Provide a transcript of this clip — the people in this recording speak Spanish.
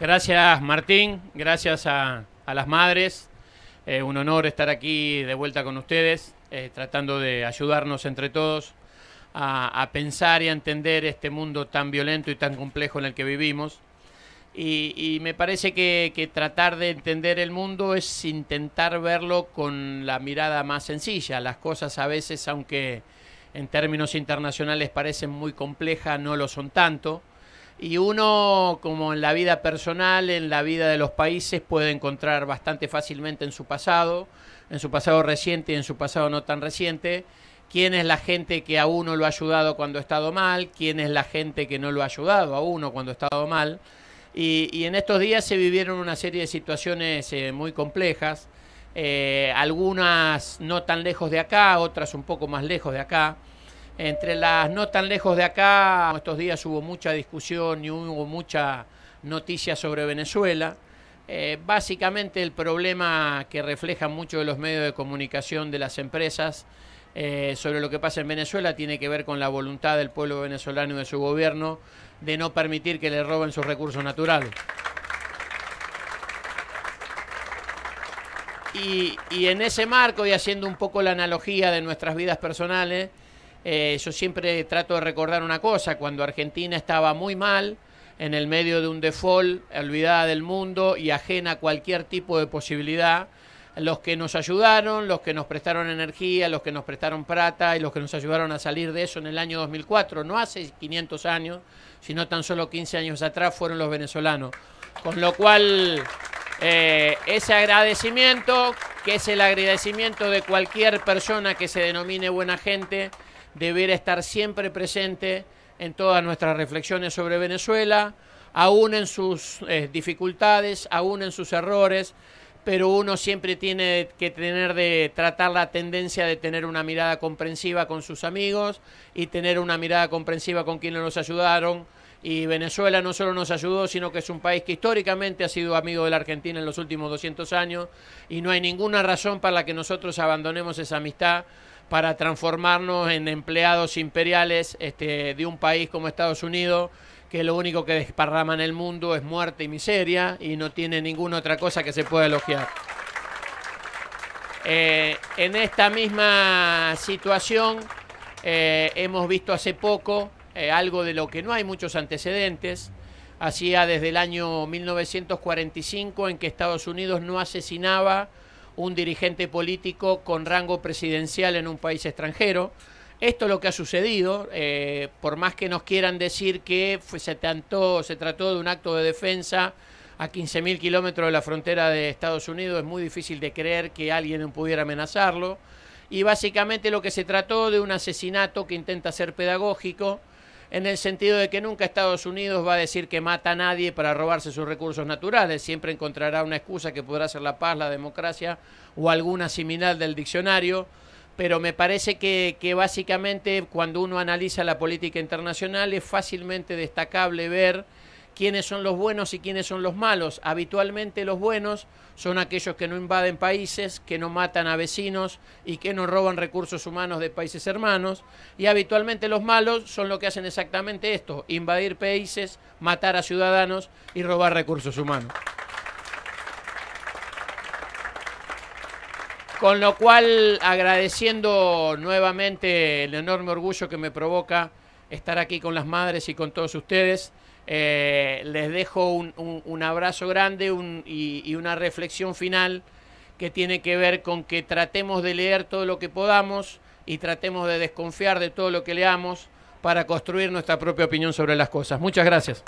Gracias Martín, gracias a, las madres. Eh, un honor estar aquí de vuelta con ustedes, eh, tratando de ayudarnos entre todos a, pensar y a entender este mundo tan violento y tan complejo en el que vivimos. Y, me parece que, tratar de entender el mundo es intentar verlo con la mirada más sencilla. Las cosas a veces, aunque en términos internacionales parecen muy complejas, no lo son tanto. Y uno, como en la vida personal, en la vida de los países, puede encontrar bastante fácilmente en su pasado, en su pasado reciente y en su pasado no tan reciente, quién es la gente que a uno lo ha ayudado cuando ha estado mal, quién es la gente que no lo ha ayudado a uno cuando ha estado mal. Y, en estos días se vivieron una serie de situaciones eh, muy complejas, eh, algunas no tan lejos de acá, otras un poco más lejos de acá entre las no tan lejos de acá, estos días hubo mucha discusión y hubo mucha noticia sobre Venezuela. Eh, básicamente el problema que reflejan muchos de los medios de comunicación de las empresas eh, sobre lo que pasa en Venezuela tiene que ver con la voluntad del pueblo venezolano y de su gobierno de no permitir que le roben sus recursos naturales. y en ese marco y haciendo un poco la analogía de nuestras vidas personales, eh, yo siempre trato de recordar una cosa, cuando Argentina estaba muy mal, en el medio de un default, olvidada del mundo y ajena a cualquier tipo de posibilidad, los que nos ayudaron, los que nos prestaron energía, los que nos prestaron plata y los que nos ayudaron a salir de eso en el año 2004, no hace 500 años, sino tan solo 15 años atrás, fueron los venezolanos. Con lo cual, eh, ese agradecimiento, que es el agradecimiento de cualquier persona que se denomine buena gente, debiera estar siempre presente en todas nuestras reflexiones sobre Venezuela, aún en sus eh, dificultades, aún en sus errores, pero uno siempre tiene que tener de tratar la tendencia de tener una mirada comprensiva con sus amigos y tener una mirada comprensiva con quienes nos ayudaron. Y Venezuela no solo nos ayudó, sino que es un país que históricamente ha sido amigo de la Argentina en los últimos 200 años y no hay ninguna razón para la que nosotros abandonemos esa amistad para transformarnos en empleados imperiales este, de un país como Estados Unidos, que lo único que desparrama en el mundo es muerte y miseria y no tiene ninguna otra cosa que se pueda elogiar. Eh, en esta misma situación eh, hemos visto hace poco eh, algo de lo que no hay muchos antecedentes. Hacía desde el año 1945 en que Estados Unidos no asesinaba un dirigente político con rango presidencial en un país extranjero. Esto es lo que ha sucedido, eh, por más que nos quieran decir que se, se trató de un acto de defensa a 15.000 kilómetros de la frontera de Estados Unidos, es muy difícil de creer que alguien pudiera amenazarlo. Y básicamente lo que se trató de un asesinato que intenta ser pedagógico, en el sentido de que nunca Estados Unidos va a decir que mata a nadie para robarse sus recursos naturales, siempre encontrará una excusa que podrá ser la paz, la democracia o alguna similar del diccionario, pero me parece que, que básicamente cuando uno analiza la política internacional es fácilmente destacable ver quiénes son los buenos y quiénes son los malos. Habitualmente los buenos son aquellos que no invaden países, que no matan a vecinos y que no roban recursos humanos de países hermanos. Y habitualmente los malos son los que hacen exactamente esto, invadir países, matar a ciudadanos y robar recursos humanos. Con lo cual, agradeciendo nuevamente el enorme orgullo que me provoca estar aquí con las madres y con todos ustedes, eh, les dejo un, abrazo grande y, una reflexión final que tiene que ver con que tratemos de leer todo lo que podamos y tratemos de desconfiar de todo lo que leamos para construir nuestra propia opinión sobre las cosas. Muchas gracias.